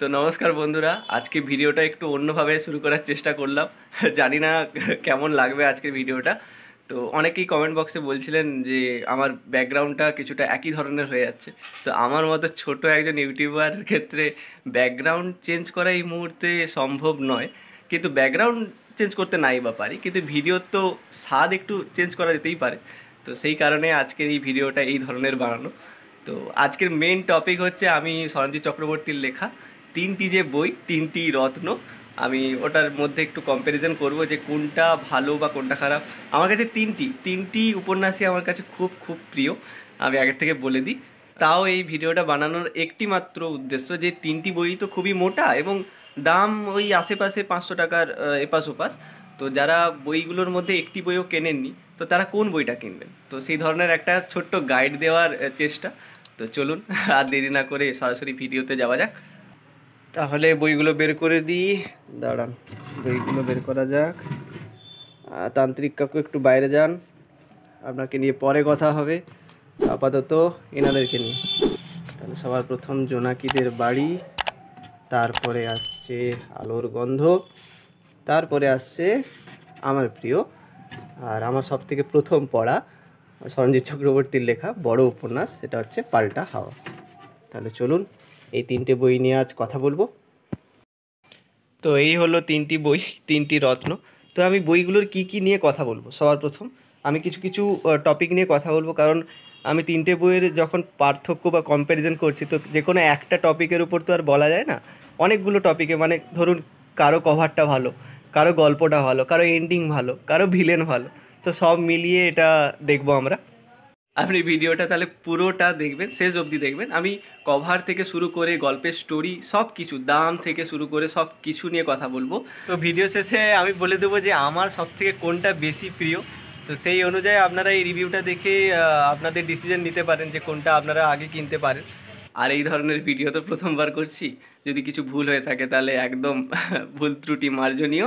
তো নমস্কার বন্ধুরা আজকে ভিডিওটা একটু অন্যভাবে শুরু করার চেষ্টা করলাম জানি না কেমন লাগবে আজকের ভিডিওটা তো অনেকেই কমেন্ট বক্সে বলছিলেন যে আমার ব্যাকগ্রাউন্ডটা কিছুটা একই ধরনের হয়ে যাচ্ছে তো আমার মতো ছোট একজন ইউটিউবার ক্ষেত্রে ব্যাকগ্রাউন্ড চেঞ্জ করা এই মুহূর্তে সম্ভব নয় কিন্তু ব্যাকগ্রাউন্ড চেঞ্জ করতে নাই বা পারি কিন্তু ভিডিওর তো স্বাদ একটু চেঞ্জ করা যেতেই পারে তো সেই কারণে আজকের এই ভিডিওটা এই ধরনের বানানো তো আজকের মেন টপিক হচ্ছে আমি সরঞ্জিৎ চক্রবর্তীর লেখা তিনটি যে বই তিনটি রত্ন আমি ওটার মধ্যে একটু কম্প্যারিজন করব যে কোনটা ভালো বা কোনটা খারাপ আমার কাছে তিনটি তিনটি উপন্যাসই আমার কাছে খুব খুব প্রিয় আমি আগের থেকে বলে দিই তাও এই ভিডিওটা বানানোর একটি মাত্র উদ্দেশ্য যে তিনটি বই তো খুবই মোটা এবং দাম ওই আশেপাশে পাঁচশো টাকার এপাশ ওপাস তো যারা বইগুলোর মধ্যে একটি বইও কেনেননি তো তারা কোন বইটা কিনবেন তো সেই ধরনের একটা ছোট্ট গাইড দেওয়ার চেষ্টা তো চলুন আর দেরি না করে সরাসরি ভিডিওতে যাওয়া যাক তাহলে বইগুলো বের করে দিই দাঁড়ান বইগুলো বের করা যাক তান্ত্রিক কাকু একটু বাইরে যান আপনাকে নিয়ে পরে কথা হবে আপাতত এনাদেরকে নিয়ে তাহলে সবার প্রথম জোনাকিদের বাড়ি তারপরে আসছে আলোর গন্ধ তারপরে আসছে আমার প্রিয় আর আমার সব থেকে প্রথম পড়া সঞ্জিত চক্রবর্তীর লেখা বড় উপন্যাস সেটা হচ্ছে পাল্টা হাওয়া তাহলে চলুন এই তিনটে বই নিয়ে আজ কথা বলবো তো এই হলো তিনটি বই তিনটি রত্ন তো আমি বইগুলোর কি কি নিয়ে কথা বলবো সবার প্রথম আমি কিছু কিছু টপিক নিয়ে কথা বলবো কারণ আমি তিনটে বইয়ের যখন পার্থক্য বা কম্প্যারিজন করছি তো যে কোনো একটা টপিকের উপর তো আর বলা যায় না অনেকগুলো টপিকে মানে ধরুন কারো কভারটা ভালো কারো গল্পটা ভালো কারো এন্ডিং ভালো কারো ভিলেন ভালো তো সব মিলিয়ে এটা দেখবো আমরা আপনি ভিডিওটা তাহলে পুরোটা দেখবেন শেষ অবধি দেখবেন আমি কভার থেকে শুরু করে গল্পের স্টোরি সব কিছু দাম থেকে শুরু করে সব কিছু নিয়ে কথা বলবো তো ভিডিও শেষে আমি বলে দেবো যে আমার সব থেকে কোনটা বেশি প্রিয় তো সেই অনুযায়ী আপনারা এই রিভিউটা দেখে আপনাদের ডিসিশন নিতে পারেন যে কোনটা আপনারা আগে কিনতে পারেন আর এই ধরনের ভিডিও তো প্রথমবার করছি যদি কিছু ভুল হয়ে থাকে তাহলে একদম ভুল ত্রুটি মার্জনীয়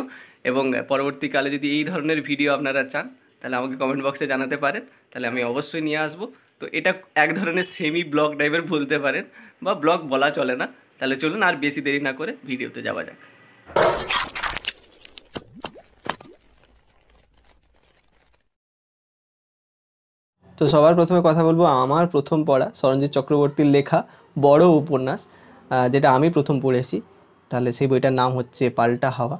এবং পরবর্তীকালে যদি এই ধরনের ভিডিও আপনারা চান তাহলে আমাকে কমেন্ট বক্সে জানাতে পারেন তাহলে আমি অবশ্যই নিয়ে আসবো তো এটা এক ধরনের সেমি ব্লগ টাইপের বলতে পারেন বা ব্লগ বলা চলে না তাহলে চলুন আর বেশি দেরি না করে ভিডিওতে যাওয়া যাক তো সবার প্রথমে কথা বলবো আমার প্রথম পড়া সরঞ্জিৎ চক্রবর্তীর লেখা বড় উপন্যাস যেটা আমি প্রথম পড়েছি তাহলে সেই বইটার নাম হচ্ছে পাল্টা হাওয়া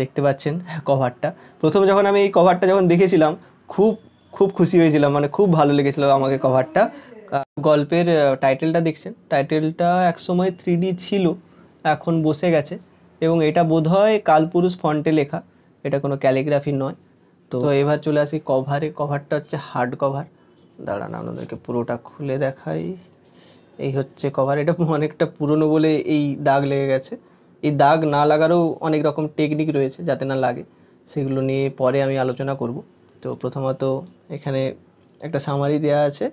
দেখতে পাচ্ছেন কভারটা প্রথম যখন আমি এই কভারটা যখন দেখেছিলাম খুব খুব খুশি হয়েছিলাম মানে খুব ভালো লেগেছিলো আমাকে কভারটা গল্পের টাইটেলটা দেখছেন টাইটেলটা একসময় থ্রি ডি ছিল এখন বসে গেছে এবং এটা বোধহয় কালপুরুষ ফন্টে লেখা এটা কোনো ক্যালিগ্রাফি নয় তো এবার চলে আসি কভারে কভারটা হচ্ছে হার্ড কভার দাঁড়ান আপনাদেরকে পুরোটা খুলে দেখাই এই হচ্ছে কভার এটা অনেকটা পুরনো বলে এই দাগ লেগে গেছে এই দাগ না লাগারও অনেক রকম টেকনিক রয়েছে যাতে না লাগে সেগুলো নিয়ে পরে আমি আলোচনা করব তো প্রথমত এখানে একটা সামারি দেয়া আছে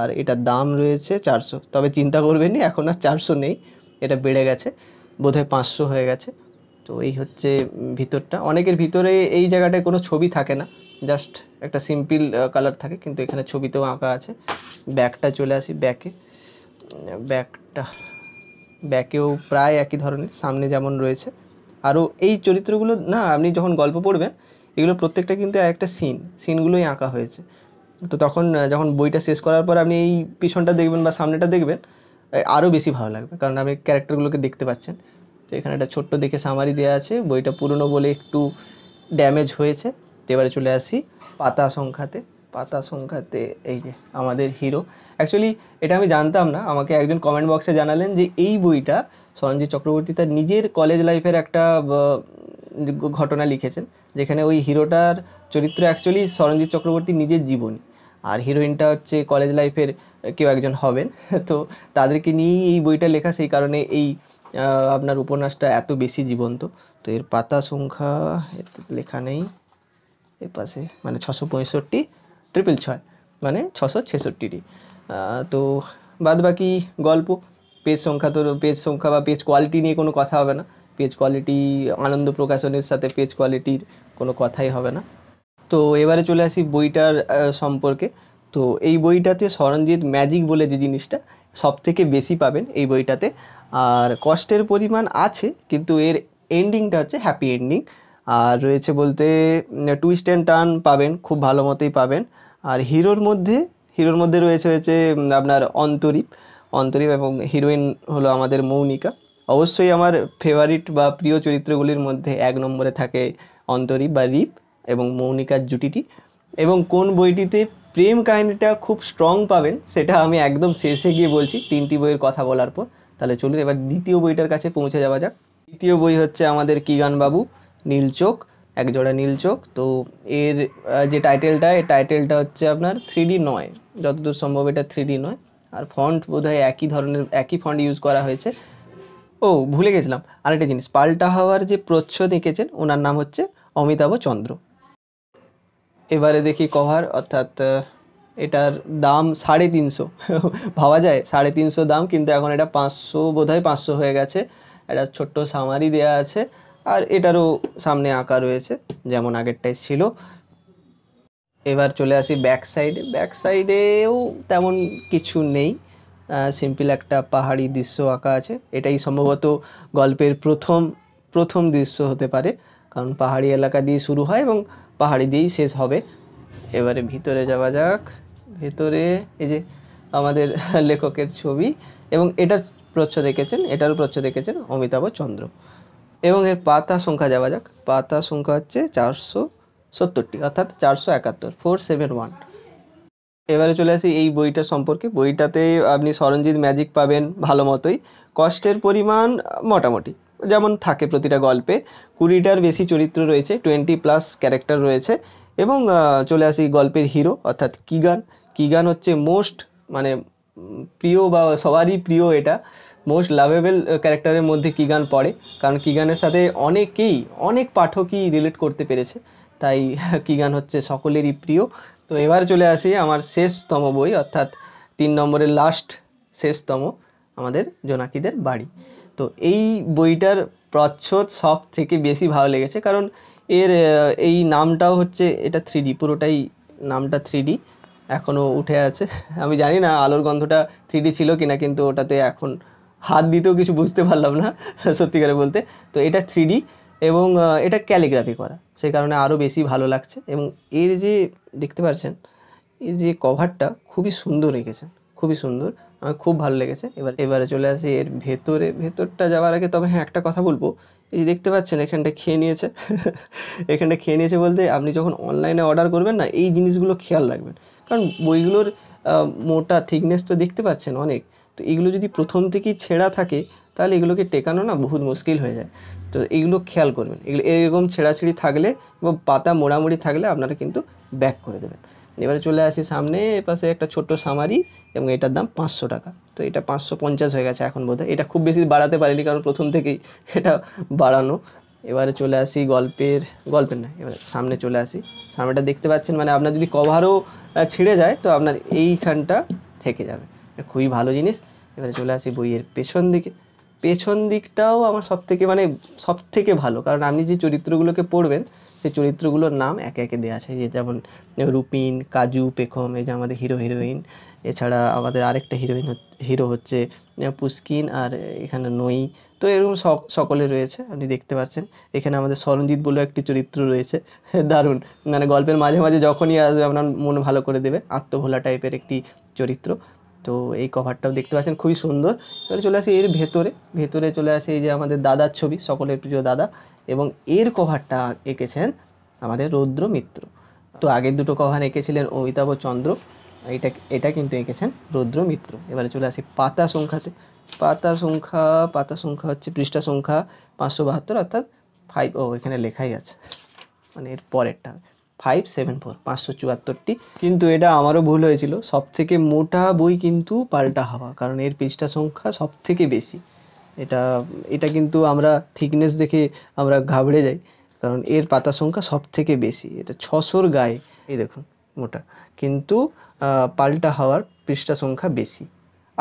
আর এটা দাম রয়েছে চারশো তবে চিন্তা করবেনি না এখন আর চারশো নেই এটা বেড়ে গেছে বোধহয় পাঁচশো হয়ে গেছে তো এই হচ্ছে ভিতরটা অনেকের ভিতরে এই জায়গাটায় কোনো ছবি থাকে না জাস্ট একটা সিম্পল কালার থাকে কিন্তু এখানে ছবিতেও আঁকা আছে ব্যাগটা চলে আসি ব্যাকে ব্যাগটা ব্যাকেও প্রায় একই ধরনের সামনে যেমন রয়েছে আরও এই চরিত্রগুলো না আপনি যখন গল্প পড়বেন এগুলো প্রত্যেকটা কিন্তু একটা সিন সিনগুলোই আঁকা হয়েছে তো তখন যখন বইটা শেষ করার পর আপনি এই পিছনটা দেখবেন বা সামনেটা দেখবেন আরও বেশি ভালো লাগবে কারণ আপনি ক্যারেক্টারগুলোকে দেখতে পাচ্ছেন তো এখানে একটা ছোট্ট দেখে সামারি দেওয়া আছে বইটা পুরনো বলে একটু ড্যামেজ হয়েছে এবারে চলে আসি পাতা সংখ্যাতে পাতা সংখ্যাতে এই যে আমাদের হিরো অ্যাকচুয়ালি এটা আমি জানতাম না আমাকে একজন কমেন্ট বক্সে জানালেন যে এই বইটা সরঞ্জিৎ চক্রবর্তী তার নিজের কলেজ লাইফের একটা ঘটনা লিখেছেন যেখানে ওই হিরোটার চরিত্র অ্যাকচুয়ালি সরঞ্জিৎ চক্রবর্তী নিজের জীবনী আর হিরোইনটা হচ্ছে কলেজ লাইফের কেউ একজন হবেন তো তাদেরকে নিয়েই এই বইটা লেখা সেই কারণে এই আপনার উপন্যাসটা এত বেশি জীবন্ত তো এর পাতা সংখ্যা লেখা নেই এর পাশে মানে ছশো পঁয়ষট্টি ট্রিপল ছয় মানে ছশো ছেষট্টিটি তো বাদ বাকি গল্প পেজ সংখ্যা তো পেজ সংখ্যা বা পেজ কোয়ালিটি নিয়ে কোনো কথা হবে না পেজ কোয়ালিটি আনন্দ প্রকাশনের সাথে পেজ কোয়ালিটির কোনো কথাই হবে না তো এবারে চলে আসি বইটার সম্পর্কে তো এই বইটাতে সরঞ্জিৎ ম্যাজিক বলে যে জিনিসটা সব থেকে বেশি পাবেন এই বইটাতে আর কষ্টের পরিমাণ আছে কিন্তু এর এন্ডিংটা হচ্ছে হ্যাপি এন্ডিং আর রয়েছে বলতে টুইস্ট অ্যান্ড টার্ন পাবেন খুব ভালো মতোই পাবেন আর হিরোর মধ্যে হিরোর মধ্যে রয়েছে হয়েছে আপনার অন্তরীপ অন্তরীপ এবং হিরোইন হলো আমাদের মৌনিকা অবশ্যই আমার ফেভারিট বা প্রিয় চরিত্রগুলির মধ্যে এক নম্বরে থাকে অন্তরীপ বা রিপ এবং মৌনিকার জুটিটি এবং কোন বইটিতে প্রেম কাহিনিটা খুব স্ট্রং পাবেন সেটা আমি একদম শেষে গিয়ে বলছি তিনটি বইয়ের কথা বলার পর তাহলে চলুন এবার দ্বিতীয় বইটার কাছে পৌঁছে যাওয়া যাক দ্বিতীয় বই হচ্ছে আমাদের কিগানবাবু নীল চোখ এক জোড়া নীল চোখ তো এর যে টাইটেলটা এর টাইটেলটা হচ্ছে আপনার থ্রি নয় যতদূর সম্ভব এটা থ্রি নয় আর ফন্ট বোধহয় একই ধরনের একই ফন্ট ইউজ করা হয়েছে ও ভুলে গেছিলাম আরেকটা জিনিস পাল্টা হওয়ার যে প্রচ্ছদ এঁকেছেন ওনার নাম হচ্ছে অমিতাভ চন্দ্র এবারে দেখি কভার অর্থাৎ এটার দাম সাড়ে তিনশো ভাবা যায় সাড়ে তিনশো দাম কিন্তু এখন এটা পাঁচশো বোধহয় পাঁচশো হয়ে গেছে একটা ছোট্ট সামারি দেয়া আছে আর এটারও সামনে আঁকা রয়েছে যেমন আগেরটাই ছিল এবার চলে আসি ব্যাক সাইডে ব্যাক সাইডেও তেমন কিছু নেই সিম্পল একটা পাহাড়ি দৃশ্য আঁকা আছে এটাই সম্ভবত গল্পের প্রথম প্রথম দৃশ্য হতে পারে কারণ পাহাড়ি এলাকা দিয়ে শুরু হয় এবং পাহাড়ি দিয়েই শেষ হবে এবারে ভিতরে যাওয়া যাক ভেতরে এই যে আমাদের লেখকের ছবি এবং এটার প্রচ্ছদ দেখেছেন এটারও প্রচ্ছদ দেখেছেন অমিতাভ চন্দ্র এবং এর পাতা সংখ্যা যাওয়া যাক পাতা সংখ্যা হচ্ছে চারশো সত্তরটি অর্থাৎ চারশো একাত্তর ফোর সেভেন ওয়ান এবারে চলে আসি এই বইটা সম্পর্কে বইটাতে আপনি সরঞ্জিৎ ম্যাজিক পাবেন ভালো মতোই কষ্টের পরিমাণ মোটামুটি যেমন থাকে প্রতিটা গল্পে কুড়িটার বেশি চরিত্র রয়েছে টোয়েন্টি প্লাস ক্যারেক্টার রয়েছে এবং চলে আসি গল্পের হিরো অর্থাৎ কিগান কিগান হচ্ছে মোস্ট মানে প্রিয় বা সবারই প্রিয় এটা মোস্ট লাভেবল ক্যারেক্টারের মধ্যে কিগান পড়ে কারণ কিগানের সাথে অনেকেই অনেক পাঠকই রিলেট করতে পেরেছে তাই কিগান হচ্ছে সকলেরই প্রিয় তো এবার চলে আসি আমার শেষতম বই অর্থাৎ তিন নম্বরের লাস্ট শেষতম আমাদের জোনাকিদের বাড়ি তো এই বইটার প্রচ্ছদ সব থেকে বেশি ভালো লেগেছে কারণ এর এই নামটাও হচ্ছে এটা থ্রি পুরোটাই নামটা থ্রি এখনও উঠে আছে আমি জানি না আলোর গন্ধটা থ্রি ছিল কিনা কিন্তু ওটাতে এখন হাত দিতেও কিছু বুঝতে পারলাম না সত্যিকারে বলতে তো এটা থ্রি এবং এটা ক্যালিগ্রাফি করা সেই কারণে আরও বেশি ভালো লাগছে এবং এর যে দেখতে পাচ্ছেন এর যে কভারটা খুবই সুন্দর রেখেছেন খুবই সুন্দর আমার খুব ভালো লেগেছে এবার এবারে চলে আসি এর ভেতরে ভেতরটা যাওয়ার আগে তবে হ্যাঁ একটা কথা বলবো এই যে দেখতে পাচ্ছেন এখানটা খেয়ে নিয়েছে এখানটা খেয়ে নিয়েছে বলতে আপনি যখন অনলাইনে অর্ডার করবেন না এই জিনিসগুলো খেয়াল রাখবেন কারণ বইগুলোর মোটা থিকনেস তো দেখতে পাচ্ছেন অনেক তো এগুলো যদি প্রথম থেকেই ছেঁড়া থাকে তাহলে এগুলোকে টেকানো না বহুত মুশকিল হয়ে যায় তো এগুলো খেয়াল করবেন এগুলো এরকম ছেঁড়াছিড়ি থাকলে বা পাতা মোড়ামুড়ি থাকলে আপনারা কিন্তু ব্যাক করে দেবেন এবারে চলে আসি সামনে এপাশে একটা ছোট্ট সামারি এবং এটার দাম পাঁচশো টাকা তো এটা পাঁচশো পঞ্চাশ হয়ে গেছে এখন বোধহয় এটা খুব বেশি বাড়াতে পারিনি কারণ প্রথম থেকেই এটা বাড়ানো এবারে চলে আসি গল্পের গল্পের না এবারে সামনে চলে আসি সামনেটা দেখতে পাচ্ছেন মানে আপনার যদি কভারও ছিঁড়ে যায় তো আপনার এইখানটা থেকে যাবে খুবই ভালো জিনিস এবারে চলে আসি বইয়ের পেছন দিকে পেছন দিকটাও আমার সবথেকে মানে সবথেকে ভালো কারণ আপনি যে চরিত্রগুলোকে পড়বেন সেই চরিত্রগুলোর নাম একে একে দেওয়া আছে যে যেমন রুপিন কাজু পেখম এই যে আমাদের হিরো হিরোইন এছাড়া আমাদের আরেকটা হিরোইন হিরো হচ্ছে পুস্কিন আর এখানে নই তো এরকম সকলে রয়েছে আপনি দেখতে পাচ্ছেন এখানে আমাদের স্মরণজিৎ বলে একটি চরিত্র রয়েছে দারুণ মানে গল্পের মাঝে মাঝে যখনই আসবে আপনার মন ভালো করে দেবে আত্মভোলা টাইপের একটি চরিত্র তো এই কভারটাও দেখতে পাচ্ছেন খুবই সুন্দর এবারে চলে আসি এর ভেতরে ভেতরে চলে আসে এই যে আমাদের দাদার ছবি সকলের প্রিয় দাদা এবং এর কভারটা এঁকেছেন আমাদের রৌদ্র মিত্র তো আগের দুটো কভার এঁকেছিলেন অমিতাভ চন্দ্র এটা এটা কিন্তু এঁকেছেন রৌদ্র মিত্র এবারে চলে আসি পাতা সংখ্যাতে পাতা সংখ্যা পাতা সংখ্যা হচ্ছে পৃষ্ঠা সংখ্যা পাঁচশো বাহাত্তর অর্থাৎ ফাইভ ও এখানে লেখাই আছে মানে এর পরেরটা ফাইভ সেভেন ফোর পাঁচশো চুয়াত্তরটি কিন্তু এটা আমারও ভুল হয়েছিল সব থেকে মোটা বই কিন্তু পাল্টা হাওয়া কারণ এর পৃষ্ঠা সংখ্যা সব থেকে বেশি এটা এটা কিন্তু আমরা থিকনেস দেখে আমরা ঘাবড়ে যাই কারণ এর পাতা সংখ্যা সব থেকে বেশি এটা ছশোর গায়ে এই দেখুন মোটা কিন্তু পাল্টা হাওয়ার পৃষ্ঠা সংখ্যা বেশি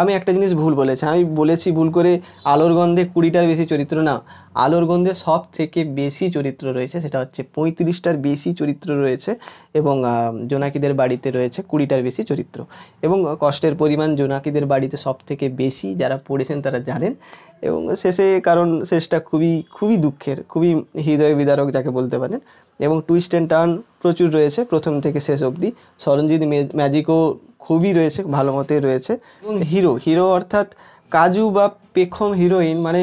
আমি একটা জিনিস ভুল বলেছি আমি বলেছি ভুল করে আলোর গন্ধে কুড়িটার বেশি চরিত্র না আলোর গন্ধে সব থেকে বেশি চরিত্র রয়েছে সেটা হচ্ছে পঁয়ত্রিশটার বেশি চরিত্র রয়েছে এবং জোনাকিদের বাড়িতে রয়েছে কুড়িটার বেশি চরিত্র এবং কষ্টের পরিমাণ জোনাকিদের বাড়িতে সব থেকে বেশি যারা পড়েছেন তারা জানেন এবং শেষে কারণ শেষটা খুবই খুবই দুঃখের খুবই হৃদয় বিদারক যাকে বলতে পারেন এবং টুইস্ট অ্যান্ড টার্ন প্রচুর রয়েছে প্রথম থেকে শেষ অবধি সরঞ্জিৎ ম্যাজিকও খুবই রয়েছে ভালো মতোই রয়েছে এবং হিরো হিরো অর্থাৎ কাজু বা পেখম হিরোইন মানে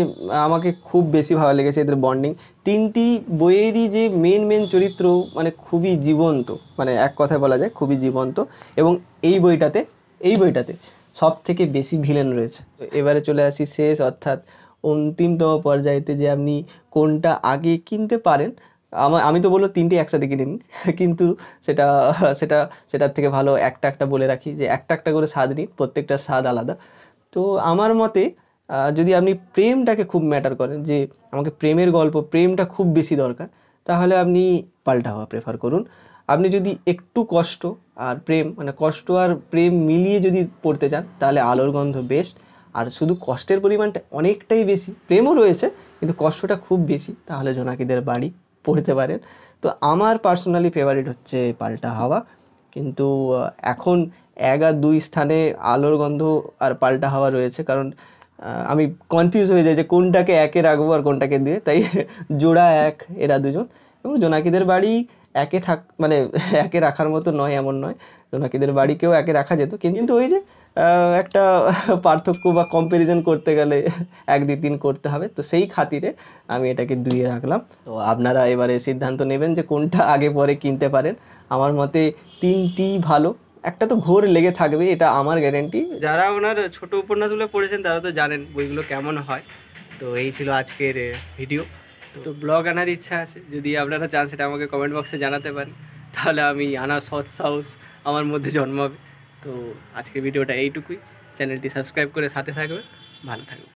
আমাকে খুব বেশি ভালো লেগেছে এদের বন্ডিং তিনটি বইয়েরই যে মেন মেন চরিত্র মানে খুবই জীবন্ত মানে এক কথায় বলা যায় খুবই জীবন্ত এবং এই বইটাতে এই বইটাতে সব থেকে বেশি ভিলেন রয়েছে এবারে চলে আসি শেষ অর্থাৎ অন্তিমতম পর্যায়েতে যে আপনি কোনটা আগে কিনতে পারেন আমার আমি তো বলবো তিনটি একসাথে কিনে নিন কিন্তু সেটা সেটা সেটার থেকে ভালো একটা একটা বলে রাখি যে একটা একটা করে স্বাদ নিন প্রত্যেকটা স্বাদ আলাদা তো আমার মতে যদি আপনি প্রেমটাকে খুব ম্যাটার করেন যে আমাকে প্রেমের গল্প প্রেমটা খুব বেশি দরকার তাহলে আপনি পাল্টা হওয়া প্রেফার করুন আপনি যদি একটু কষ্ট আর প্রেম মানে কষ্ট আর প্রেম মিলিয়ে যদি পড়তে চান তাহলে আলোর গন্ধ বেস্ট আর শুধু কষ্টের পরিমাণটা অনেকটাই বেশি প্রেমও রয়েছে কিন্তু কষ্টটা খুব বেশি তাহলে জোনাকিদের বাড়ি পড়তে পারেন তো আমার পার্সোনালি ফেভারিট হচ্ছে পাল্টা হাওয়া কিন্তু এখন এক আর দুই স্থানে আলোর গন্ধ আর পাল্টা হাওয়া রয়েছে কারণ আমি কনফিউজ হয়ে যাই যে কোনটাকে একে রাখবো আর কোনটাকে দিয়ে তাই জোড়া এক এরা দুজন এবং জোনাকিদের বাড়ি একে থাক মানে একে রাখার মতো নয় এমন নয় জোনাকিদের বাড়িকেও একে রাখা যেত কিন্তু ওই যে একটা পার্থক্য বা কম্প্যারিজন করতে গেলে এক দুই তিন করতে হবে তো সেই খাতিরে আমি এটাকে দুইয়ে রাখলাম তো আপনারা এবারে সিদ্ধান্ত নেবেন যে কোনটা আগে পরে কিনতে পারেন আমার মতে তিনটি ভালো একটা তো ঘোর লেগে থাকবে এটা আমার গ্যারেন্টি যারা ওনার ছোট উপন্যাসগুলো পড়েছেন তারা তো জানেন বইগুলো কেমন হয় তো এই ছিল আজকের ভিডিও তো ব্লগ আনার ইচ্ছা আছে যদি আপনারা চান সেটা আমাকে কমেন্ট বক্সে জানাতে পারেন তাহলে আমি আনা সৎ সাহস আমার মধ্যে জন্মাবে তো আজকের ভিডিওটা এইটুকুই চ্যানেলটি সাবস্ক্রাইব করে সাথে থাকবে ভালো থাকবে